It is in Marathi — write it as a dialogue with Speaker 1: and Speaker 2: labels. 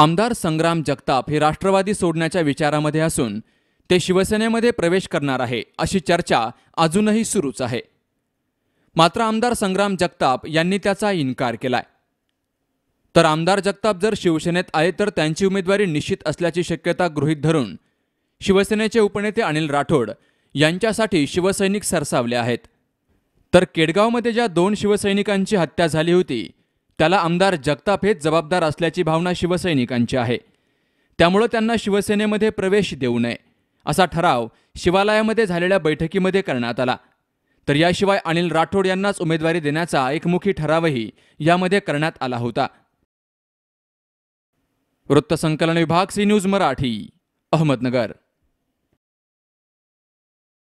Speaker 1: आमदार संग्राम जगताप हे राष्ट्रवादी सोडण्याच्या विचारामध्ये असून ते शिवसेनेमध्ये प्रवेश करणार आहे अशी चर्चा अजूनही सुरूच आहे मात्र आमदार संग्राम जगताप यांनी त्याचा इन्कार केलाय तर आमदार जगताप जर शिवसेनेत आले तर त्यांची उमेदवारी निश्चित असल्याची शक्यता गृहीत धरून शिवसेनेचे उपनेते अनिल राठोड यांच्यासाठी शिवसैनिक सरसावले आहेत तर केडगावमध्ये ज्या दोन शिवसैनिकांची हत्या झाली होती त्याला आमदार जगताप हेच जबाबदार असल्याची भावना शिवसैनिकांची आहे त्यामुळं त्यांना शिवसेनेमध्ये प्रवेश देऊ नये असा ठराव शिवालयामध्ये झालेल्या बैठकीमध्ये करण्यात आला तर याशिवाय अनिल राठोड यांनाच उमेदवारी देण्याचा एकमुखी ठरावही यामध्ये करण्यात आला होता वृत्तसंकलन विभाग सी न्यूज मराठी अहमदनगर